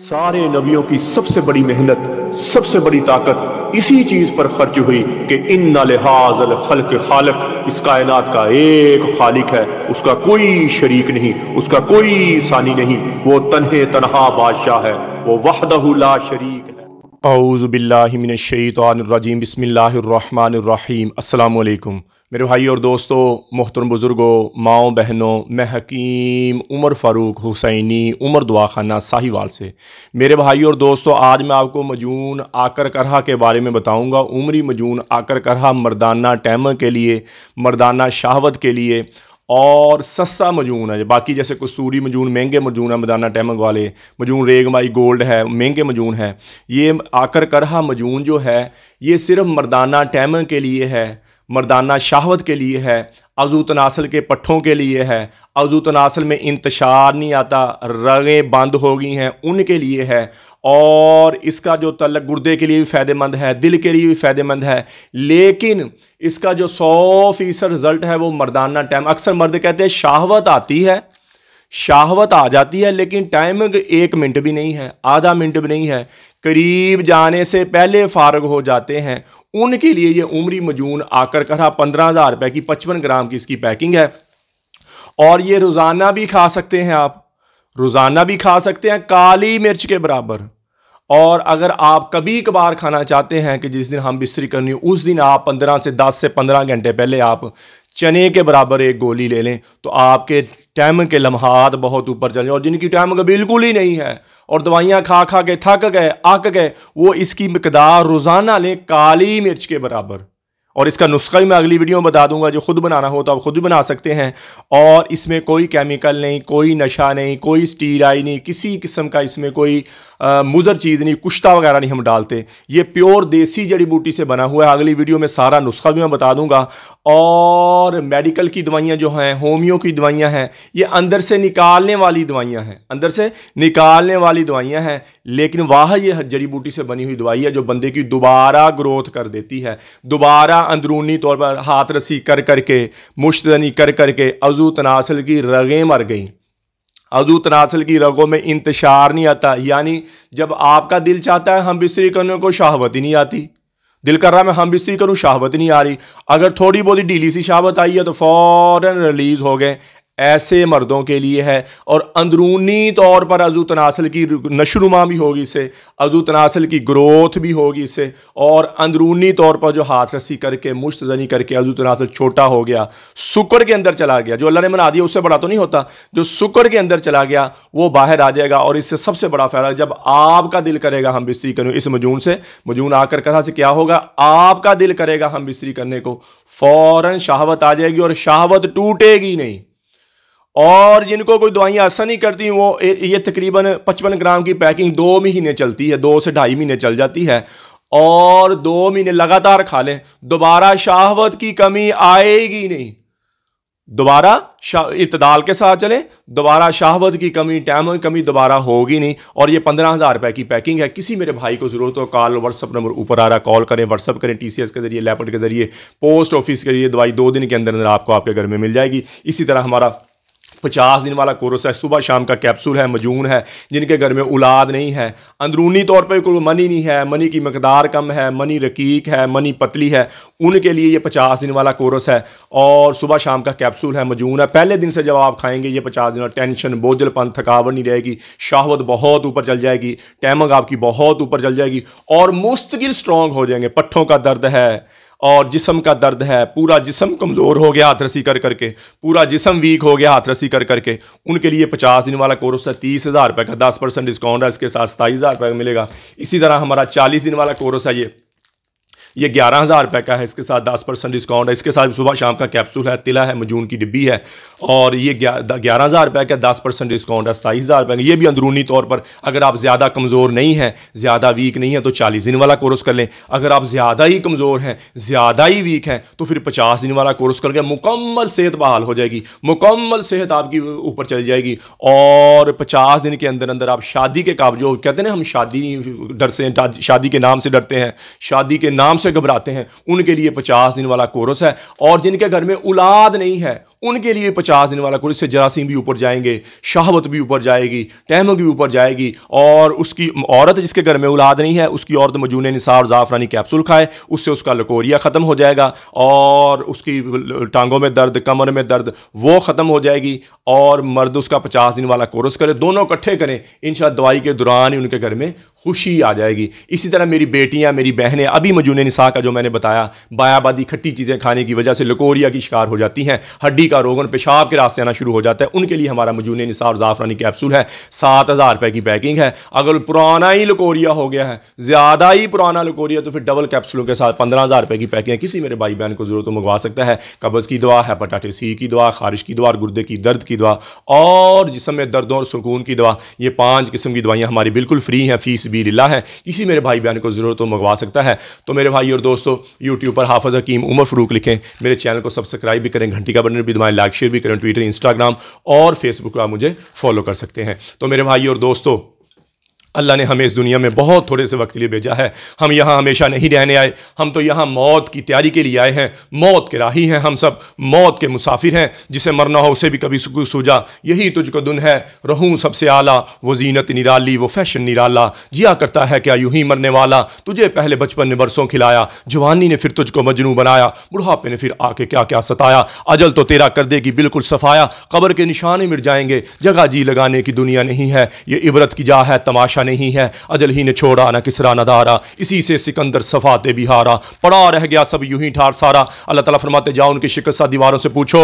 सारे नबियों की सबसे बड़ी मेहनत सबसे बड़ी ताकत इसी चीज पर खर्च हुई कि इन नहाजल खलक खालक इस कायनात का एक खालिक है उसका कोई शरीक नहीं उसका कोई सानी नहीं वो तनहे तनहा बादशाह है वो वहदहुला शरीक है अउज़बिल्लिमिनशैतरजीम बसमिल्लर रहीम असलकम मेरे भाई और दोस्तों मोहतरम बुज़ुर्गों माओ बहनों मैं हकीम उमर फ़ारूक हुसैनी उमर दुआ खाना साहिवाल से मेरे भाई और दोस्तों आज मैं आपको मजून आकर करहा के बारे में बताऊंगा उमरी मजून आकर करहा मर्दाना टैम के लिए मर्दाना शहावत के लिए और सस्ता मजून है बाकी जैसे कस्तूरी मजून महंगे मजून है मदाना टैमक वाले मजून रेगमाई गोल्ड है महंगे मजून है ये आकर करहा मजून जो है ये सिर्फ मर्दाना टैमक के लिए है मर्दाना शाहवत के लिए है अजू तनासल के पट्ठों के लिए है अजू तनासल में इंतशार नहीं आता रगें बंद हो गई हैं उनके लिए है और इसका जो तलक गुर्दे के लिए भी फ़ायदेमंद है दिल के लिए भी फ़ायदेमंद है लेकिन इसका जो सौ फीसद रिज़ल्ट है वो मर्दाना टाइम अक्सर मर्द कहते हैं शाहवत आती है शाहवत आ जाती है लेकिन टाइम एक मिनट भी नहीं है आधा मिनट भी नहीं है करीब जाने से पहले फारग हो जाते हैं उनके लिए ये उमरी मजून आकर करा पंद्रह हज़ार रुपये की पचपन ग्राम की इसकी पैकिंग है और ये रोज़ाना भी खा सकते हैं आप रोज़ाना भी खा सकते हैं काली मिर्च के बराबर और अगर आप कभी कभार खाना चाहते हैं कि जिस दिन हम बिस्तरी करनी हो उस दिन आप पंद्रह से दस से पंद्रह घंटे पहले आप चने के बराबर एक गोली ले लें तो आपके टाइम के लम्हात बहुत ऊपर चले और जिनकी टाइम का बिल्कुल ही नहीं है और दवाइयाँ खा खा के थक गए आक गए वो इसकी मकदार रोज़ाना लें काली मिर्च के बराबर और इसका नुस्खा ही मैं अगली वीडियो में बता दूंगा जो खुद बनाना हो तो आप खुद भी बना सकते हैं और इसमें कोई केमिकल नहीं कोई नशा नहीं कोई स्टीराई नहीं किसी किस्म का इसमें कोई मुजर चीज़ नहीं कुश्ता वगैरह नहीं हम डालते ये प्योर देसी जड़ी बूटी से बना हुआ है अगली वीडियो में सारा नुस्खा भी मैं बता दूंगा और मेडिकल की दवाइयाँ जो हैं होमियो की दवाइयाँ हैं ये अंदर से निकालने वाली दवाइयाँ हैं अंदर से निकालने वाली दवाइयाँ हैं लेकिन वाह ये जड़ी बूटी से बनी हुई दवाई है जो बंदे की दोबारा ग्रोथ कर देती है दोबारा अंदरूनी तौर पर हाथ रसी कर करके मुश्तनी कर करके अजू तनासल की रगें मर गईं अजू तनासल की रगों में इंतशार नहीं आता यानी जब आपका दिल चाहता है हम बिस्तरी करने को शहावत ही नहीं आती दिल कर रहा है मैं हम बिस्तरी करूं शहावत नहीं आ रही अगर थोड़ी बहुत ढीली सी शहावत आई है तो फ़ौरन रिलीज़ हो गए ऐसे मर्दों के लिए है और अंदरूनी तौर पर अजू तनासल की नशरुमा भी होगी इससे अजू तनासल की ग्रोथ भी होगी इससे और अंदरूनी तौर पर जो हाथ रस्सी करके मुश्त जनी करके अजू तनासल छोटा हो गया सुकड़ के अंदर चला गया जो अल्लाह ने मना दिया उससे बड़ा तो नहीं होता जो सुकड़ के अंदर चला गया वो बाहर आ जाएगा और इससे सबसे बड़ा फ़ायदा जब आपका दिल करेगा हम बिस्तरी करें इस मजून से मजून आकर कहा से क्या होगा आपका दिल करेगा हम बिस्तरी करने को फ़ौरन शहावत आ जाएगी और शहावत टूटेगी नहीं और जिनको कोई दवाइयाँ असर नहीं करती वो ये तकरीबन पचपन ग्राम की पैकिंग दो महीने चलती है दो से ढाई महीने चल जाती है और दो महीने लगातार खा लें दोबारा शाहवत की कमी आएगी नहीं दोबारा इतदाल के साथ चलें दोबारा शाहवत की कमी टाइम की कमी दोबारा होगी नहीं और ये पंद्रह हज़ार रुपये की पैकिंग है किसी मेरे भाई को ज़रूरत हो कॉल व्हाट्सअप नंबर ऊपर आ रहा कॉल करें व्हाट्सअप करें टी सी एस के ज़रिए लैपटॉप के ज़रिए पोस्ट ऑफिस के जरिए दवाई दो दिन के अंदर अंदर आपको आपके घर में मिल जाएगी इसी तरह हमारा पचास दिन वाला कोर्स है सुबह शाम का कैप्सूल है मजून है जिनके घर में औलाद नहीं है अंदरूनी तौर पर कोई मनी नहीं है मनी की मकदार कम है मनी रकीक है मनी पतली है उनके लिए ये पचास दिन वाला कोर्स है और सुबह शाम का कैप्सूल है मजून है पहले दिन से जब आप खाएंगे ये पचास दिन टेंशन बोझलपन थकावट नहीं रहेगी शाहवत बहुत ऊपर चल जाएगी टैमंग आपकी बहुत ऊपर चल जाएगी और मुस्तकिल स्ट्रॉन्ग हो जाएंगे पट्ठों का दर्द है और जिसम का दर्द है पूरा जिसम कमज़ोर हो गया हाथरसी कर करके पूरा जिसम वीक हो गया हाथरसी कर करके उनके लिए पचास दिन वाला कोर्स है तीस हज़ार रुपये का दस परसेंट डिस्काउंट है इसके साथ सताईस हज़ार रुपये मिलेगा इसी तरह हमारा चालीस दिन वाला कोर्स है ये ये ग्यारह हज़ार रुपये का है इसके साथ दस परसेंट डिस्काउंट है इसके साथ सुबह शाम का कैप्सूल है तिला है मजून की डिब्बी है और ये ग्यारह हज़ार रुपये का दस परसेंट डिस्काउंट है सताईस हज़ार रुपये का ये भी अंदरूनी तौर पर अगर आप ज़्यादा कमज़ोर नहीं हैं ज़्यादा वीक नहीं है तो चालीस दिन वाला कोर्स कर लें अगर आप ज़्यादा ही कमज़ोर हैं ज़्यादा ही वीक हैं तो फिर पचास दिन वाला कोर्स करके मुकम्मल सेहत बहाल हो जाएगी मुकम्मल सेहत आपकी ऊपर चली जाएगी और पचास दिन के अंदर अंदर आप शादी के काबजों कहते हैं हम शादी डर से शादी के नाम से डरते हैं शादी के नाम से घबराते हैं उनके लिए पचास दिन वाला कोरस है और जिनके घर में औलाद नहीं है उनके लिए पचास दिन वाला कोर्स इससे जरासीम भी ऊपर जाएंगे शहावत भी ऊपर जाएगी टहमक भी ऊपर जाएगी और उसकी औरत जिसके घर में औलाद नहीं है उसकी औरत मजून निसार ज़ाफ़रानी कैप्सूल खाए उससे उसका लकोरिया ख़त्म हो जाएगा और उसकी टांगों में दर्द कमर में दर्द वो ख़त्म हो जाएगी और मर्द उसका पचास दिन वाला कोर्स करे दोनों इकट्ठे करें इन दवाई के दौरान ही उनके घर में खुशी आ जाएगी इसी तरह मेरी बेटियाँ मेरी बहनें अभी मजून निसा का जो मैंने बताया बायाबादी खट्टी चीज़ें खाने की वजह से लकोरिया की शिकार हो जाती हैं हड्डी का रोगन पेशाब के रास्ते आना शुरू हो जाता है उनके लिए हमारा मजून निसार ज़ाफ़रानी कैप्सूल है सात हज़ार रुपये की पैकिंग है अगर पुराना ही लकोरिया हो गया है ज़्यादा ही पुराना लकोरिया तो फिर डबल कैप्सूलों के साथ पंद्रह हज़ार रुपये की पैकिंग है किसी मेरे भाई बहन को ज़रूरत तो मंगवा सकता है कब्ज़ की दवा हैपाटाटिस सी की दवा खारिश की दवा गुर्दे की दर्द की दवा और जिसम में दर्दों और सुकून की दवा ये पाँच किस्म की दवाइयाँ हमारी बिल्कुल फ्री हैं फ़ीस भी लीला है किसी मेरे भाई बहन को ज़रूरत तो मंगवा सकता है तो मेरे भाई और दोस्तों यूट्यूब पर हाफज हकीम उमर फरूक लिखें मेरे चैनल को सब्सक्राइब भी करें घंटी का बटन भी तुम्हारे लाइक शेयर भी करें ट्विटर इंस्टाग्राम और फेसबुक पर आप मुझे फॉलो कर सकते हैं तो मेरे भाई और दोस्तों अल्लाह ने हमें इस दुनिया में बहुत थोड़े से वक्त के लिए भेजा है हम यहाँ हमेशा नहीं रहने आए हम तो यहाँ मौत की तैयारी के लिए आए हैं मौत के राही हैं हम सब मौत के मुसाफिर हैं जिसे मरना हो उसे भी कभी सूझा यही तुझको दुन है रहूँ सबसे आला वो जीनत निराली वो फैशन निराला जिया करता है क्या यूँ ही मरने वाला तुझे पहले बचपन ने बरसों खिलाया जवानी ने फिर तुझको मजनू बनाया बुढ़ापे ने फिर आके क्या क्या सताया अजल तो तेरा कर देगी बिल्कुल सफाया कबर के निशाने मिट जाएंगे जगह जी लगाने की दुनिया नहीं है ये इबरत की जा है तमाशा नहीं है अजल ही ने छोड़ा ना किसरा न दारा इसी से सिकंदर सफाते बिहारा पड़ा रह गया सब यूं ही ठार सारा अल्लाह ताला फरमाते जाओ उनकी शिकस्ता दीवारों से पूछो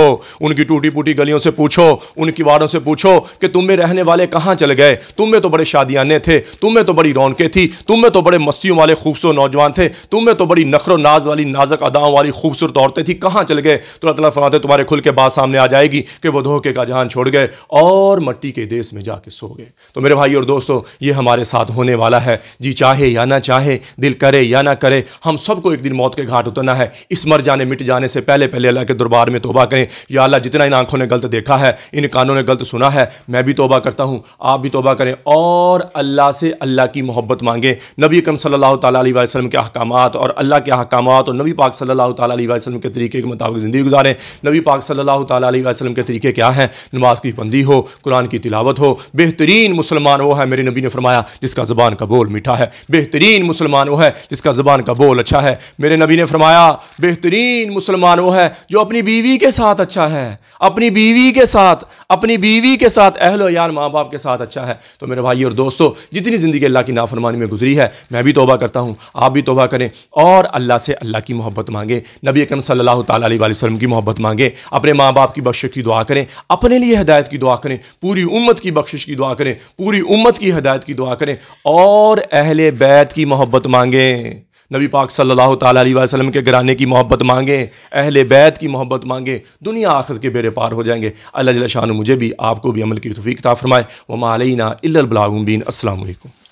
उनकी टूटी फूटी गलियों से पूछो उनकी वारों से पूछो कि तुम में रहने वाले कहाँ चले गए तुम में तो बड़े शादियाने थे तुम में तो बड़ी रौनकें थी तुम में तो बड़े मस्तियों वाले खूबसूरत नौजवान थे तुम में तो बड़ी नखरो नाज वाली नाजक अदाओं वाली खूबसूरत औरतें थी कहाँ चले गए तो अल्लाह फरमाते तुम्हारे खुल के बाद सामने आ जाएगी कि वो धोखे का जहान छोड़ गए और मट्टी के देश में जाके सो गए तो मेरे भाई और दोस्तों ये हम हमारे साथ होने वाला है जी चाहे या ना चाहे दिल करे या ना करे हम सबको एक दिन मौत के घाट उतरना है इस मर जाने मिट जाने से पहले पहले अल्लाह के दरबार में तोबा करें या अल्लाह जितना इन आंखों ने गलत देखा है इन कानों ने गलत सुना है मैं भी तोबा करता हूँ आप भी तोबा करें और अल्लाह से अल्लाह की मोहब्बत मांगे नबी करम सल्लल्लाहु अलैहि वसल्लम के अहकाम और अल्लाह के अहकाम और नबी पाक सल्लल्लाहु अलैहि वसल्लम के तरीके के मुताबिक ज़िंदगी गुजारें नबी पाक सल्लल्लाहु अलैहि वसल्लम के तरीके क्या हैं नमाज की पंदी हो कुरान की तिलावत हो बेहतरीन मुसलमान वो है मेरे नबी ने फरमाया फरमाया जिसका ज़बान का बोल मीठा है बेहतरीन मुसलमान वो है जिसका ज़बान का बोल अच्छा है मेरे नबी ने फरमाया बेहतरीन मुसलमान वो है जो अपनी बीवी के साथ अच्छा है अपनी बीवी के साथ अपनी बीवी के साथ अहलो यार माँ बाप के साथ अच्छा है तो मेरे भाई और दोस्तों जितनी ज़िंदगी अल्लाह की नाफरमानी में गुजरी है मैं भी तोबा करता हूँ आप भी तोबा करें और अल्लाह से अल्लाह की मोहब्बत मांगे नबी अकरम सल्लल्लाहु अलैहि वसल्लम की मोहब्बत मांगे अपने माँ बाप की बख्शिश की दुआ करें अपने लिए हदायत की दुआ करें पूरी उम्मत की बख्शिश की दुआ करें पूरी उम्मत की हदायत की दुआ दुआ करें और अहल बैत की मोहब्बत मांगें नबी पाक सल्लल्लाहु अलैहि वसल्लम के घराने की मोहब्बत मांगे अहल बैत की मोहब्बत मांगे दुनिया आखिर के बेरे पार हो जाएंगे अल्लाह शाह मुझे भी आपको भी अमल की तफ़ीकता फरमाए वमालीना इलाबलाबीन असल